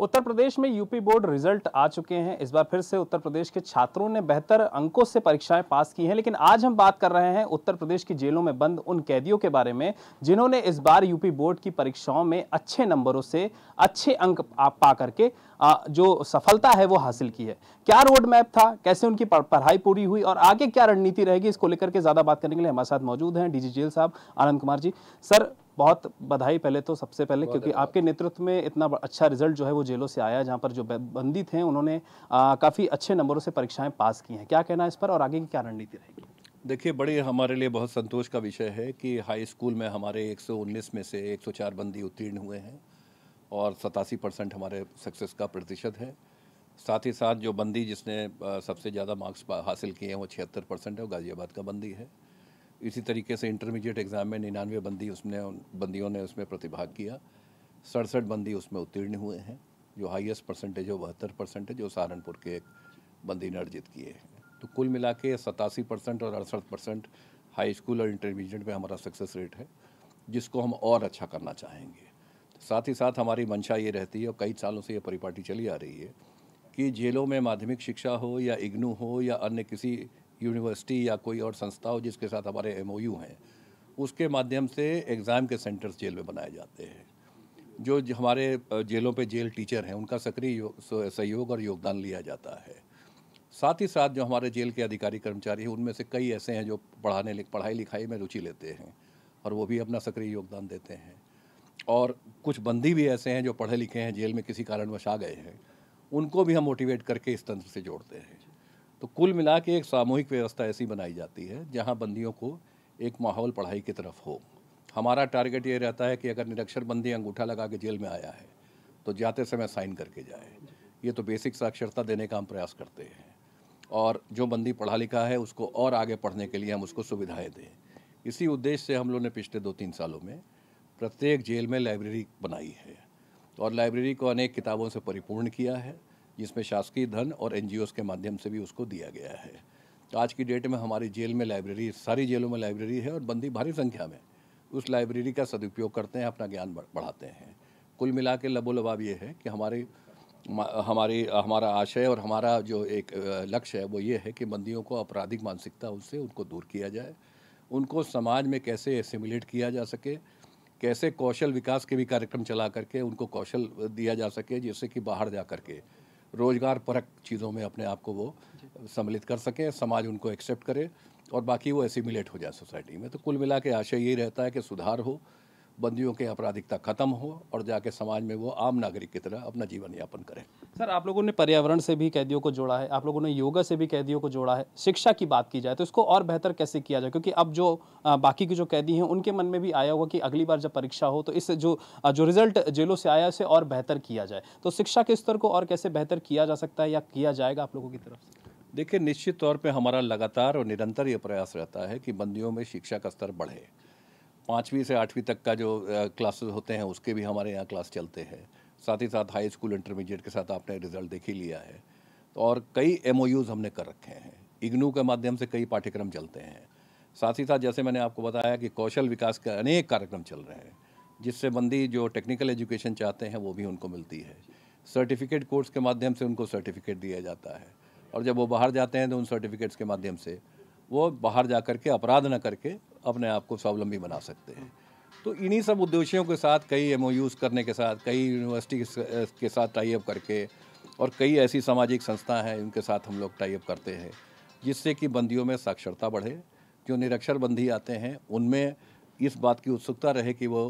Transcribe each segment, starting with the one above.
उत्तर प्रदेश में UP board result आ चुके हैं इस बार फिर से उत्तर प्रदेश के छात्रों ने बेहतर अंकों से परीक्षाएं पास की हैं लेकिन आज हम बात कर रहे हैं उत्तर प्रदेश की जेलों में बंद उन कैदियों के बारे में जिन्होंने इस बार यूपी बोर्ड की परीक्षाओं में अच्छे नंबरों से अच्छे अंक पा करके जो सफलता है वो हासिल की है क्या रोड मैप था कैसे उनकी पढ़ाई पूरी हुई और आगे क्या रणनीति रहेगी इसको लेकर के ज़्यादा बात करने के लिए हमारे साथ मौजूद हैं डीजी जेल साहब आनंद कुमार जी सर बहुत बधाई पहले तो सबसे पहले क्योंकि आपके नेतृत्व में इतना अच्छा रिजल्ट जो है वो जेलों से आया जहाँ पर जो बंदी थे उन्होंने काफ़ी अच्छे नंबरों से परीक्षाएं पास की हैं क्या कहना है इस पर और आगे की क्या रणनीति रहेगी देखिए बड़े हमारे लिए बहुत संतोष का विषय है कि हाई स्कूल में हमारे 119 में से 104 बंदी उत्तीर्ण हुए हैं और सतासी परसेंट हमारे सक्सेस का प्रतिशत है साथ ही साथ जो बंदी जिसने सबसे ज़्यादा मार्क्स हासिल किए हैं वो छिहत्तर परसेंट है वो गाज़ियाबाद का बंदी है इसी तरीके से इंटरमीडिएट एग्ज़ाम में निन्यानवे बंदी उसने बंदियों ने उसमें प्रतिभाग किया सड़सठ बंदी उसमें उत्तीर्ण हुए हैं जो हाईएस्ट परसेंटेज है बहत्तर परसेंट है जो सहारनपुर के एक बंदी ने अर्जित किए हैं तो कुल मिला के सतासी परसेंट और अड़सठ परसेंट हाई स्कूल और इंटरमीडिएट में हमारा सक्सेस रेट है जिसको हम और अच्छा करना चाहेंगे साथ ही साथ हमारी मंशा ये रहती है और कई सालों से ये परिपाटी चली आ रही है कि जेलों में माध्यमिक शिक्षा हो या इग्नू हो या अन्य किसी यूनिवर्सिटी या कोई और संस्था हो जिसके साथ हमारे एम हैं उसके माध्यम से एग्ज़ाम के सेंटर्स जेल में बनाए जाते हैं जो हमारे जेलों पे जेल टीचर हैं उनका सक्रिय सहयोग और योगदान लिया जाता है साथ ही साथ जो हमारे जेल के अधिकारी कर्मचारी हैं उनमें से कई ऐसे हैं जो पढ़ाने पढ़ाई लिखाई में रुचि लेते हैं और वो भी अपना सक्रिय योगदान देते हैं और कुछ बंदी भी ऐसे हैं जो पढ़े लिखे हैं जेल में किसी कारणवश आ गए हैं उनको भी हम मोटिवेट करके इस तंत्र से जोड़ते हैं तो कुल मिला के एक सामूहिक व्यवस्था ऐसी बनाई जाती है जहाँ बंदियों को एक माहौल पढ़ाई की तरफ हो हमारा टारगेट ये रहता है कि अगर निरक्षर बंदी अंगूठा लगा के जेल में आया है तो जाते समय साइन करके जाए ये तो बेसिक साक्षरता देने का हम प्रयास करते हैं और जो बंदी पढ़ा लिखा है उसको और आगे पढ़ने के लिए हम उसको सुविधाएं दें इसी उद्देश्य से हम लोग ने पिछले दो तीन सालों में प्रत्येक जेल में लाइब्रेरी बनाई है और लाइब्रेरी को अनेक किताबों से परिपूर्ण किया है जिसमें शासकीय धन और एन के माध्यम से भी उसको दिया गया है तो आज की डेट में हमारी जेल में लाइब्रेरी सारी जेलों में लाइब्रेरी है और बंदी भारी संख्या में उस लाइब्रेरी का सदुपयोग करते हैं अपना ज्ञान बढ़ाते हैं कुल मिला के लबाव ये है कि हमारे हमारी हमारा आशय और हमारा जो एक लक्ष्य है वो ये है कि बंदियों को आपराधिक मानसिकता उनसे उनको दूर किया जाए उनको समाज में कैसे एसिमुलेट किया जा सके कैसे कौशल विकास के भी कार्यक्रम चला करके उनको कौशल दिया जा सके जिससे कि बाहर जा करके रोजगार परक चीज़ों में अपने आप को वो सम्मिलित कर सकें समाज उनको एक्सेप्ट करे और बाकी वो एसिमिलेट हो जाए सोसाइटी में तो कुल मिला के आशय यही रहता है कि सुधार हो बंदियों के आपराधिकता खत्म हो और जाके समाज में वो आम नागरिक की तरह अपना जीवन यापन करें सर आप लोगों ने पर्यावरण से भी कैदियों को जोड़ा है आप लोगों ने योगा से भी कैदियों को जोड़ा है शिक्षा की बात की जाए तो इसको और बेहतर कैसे किया जाए क्योंकि अब जो बाकी के जो कैदी हैं उनके मन में भी आया होगा कि अगली बार जब परीक्षा हो तो इस जो जो रिजल्ट जेलों से आया उसे और बेहतर किया जाए तो शिक्षा के स्तर को और कैसे बेहतर किया जा सकता है या किया जाएगा आप लोगों की तरफ से देखिए निश्चित तौर पर हमारा लगातार और निरंतर ये प्रयास रहता है कि बंदियों में शिक्षा का स्तर बढ़े पाँचवीं से आठवीं तक का जो क्लासेस होते हैं उसके भी हमारे यहाँ क्लास चलते हैं साथ ही साथ हाई स्कूल इंटरमीडिएट के साथ आपने रिजल्ट देख ही लिया है तो और कई एम हमने कर रखे हैं इग्नू के माध्यम से कई पाठ्यक्रम चलते हैं साथ ही साथ जैसे मैंने आपको बताया कि कौशल विकास के अनेक कार्यक्रम चल रहे हैं जिससे बंदी जो टेक्निकल एजुकेशन चाहते हैं वो भी उनको मिलती है सर्टिफिकेट कोर्स के माध्यम से उनको सर्टिफिकेट दिया जाता है और जब वो बाहर जाते हैं तो उन सर्टिफिकेट्स के माध्यम से वो बाहर जा कर के अपराध न करके अपने आप को स्वावलंबी बना सकते हैं तो इन्हीं सब उद्देश्यों के साथ कई एम करने के साथ कई यूनिवर्सिटी के साथ टाइप करके और कई ऐसी सामाजिक संस्था हैं उनके साथ हम लोग टाइप करते हैं जिससे कि बंदियों में साक्षरता बढ़े जो निरक्षर बंदी आते हैं उनमें इस बात की उत्सुकता रहे कि वो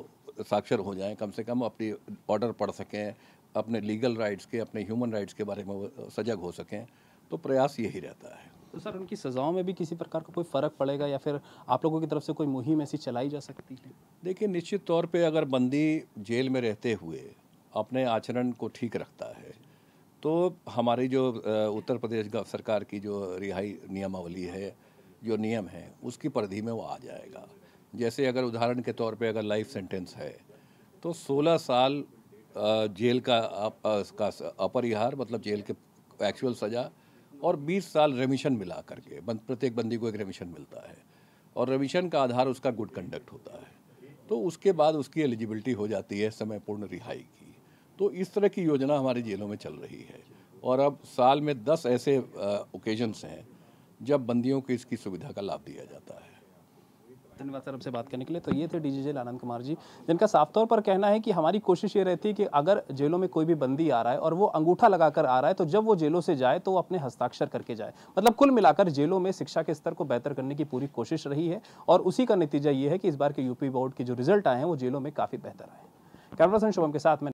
साक्षर हो जाएं कम से कम अपनी ऑर्डर पढ़ सकें अपने लीगल राइट्स के अपने ह्यूमन राइट्स के बारे में सजग हो सकें तो प्रयास यही रहता है तो सर उनकी सज़ाओं में भी किसी प्रकार का को कोई फ़र्क पड़ेगा या फिर आप लोगों की तरफ से कोई मुहिम ऐसी चलाई जा सकती है देखिए निश्चित तौर पे अगर बंदी जेल में रहते हुए अपने आचरण को ठीक रखता है तो हमारी जो उत्तर प्रदेश सरकार की जो रिहाई नियमावली है जो नियम है उसकी परिधि में वो आ जाएगा जैसे अगर उदाहरण के तौर पे अगर लाइफ सेंटेंस है तो 16 साल जेल का, का अपरिहार मतलब जेल के एक्चुअल सज़ा और 20 साल रेमिशन मिला करके प्रत्येक बंदी को एक रेमिशन मिलता है और रेमिशन का आधार उसका गुड कंडक्ट होता है तो उसके बाद उसकी एलिजिबिलिटी हो जाती है समय पूर्ण रिहाई की तो इस तरह की योजना हमारे जेलों में चल रही है और अब साल में दस ऐसे ओकेजन्स हैं जब बंदियों को इसकी सुविधा का लाभ दिया जाता है धन्यवाद सर हमसे बात करने के लिए तो ये थे डी जेल आनंद कुमार जी जिनका साफ तौर पर कहना है कि हमारी कोशिश ये रहती है कि अगर जेलों में कोई भी बंदी आ रहा है और वो अंगूठा लगाकर आ रहा है तो जब वो जेलों से जाए तो वो अपने हस्ताक्षर करके जाए मतलब कुल मिलाकर जेलों में शिक्षा के स्तर को बेहतर करने की पूरी कोशिश रही है और उसी का नतीजा ये है कि इस बार के यूपी बोर्ड के जो रिजल्ट आए हैं वो जेलों में काफ़ी बेहतर आए कैमरा पर्सन शुभम के साथ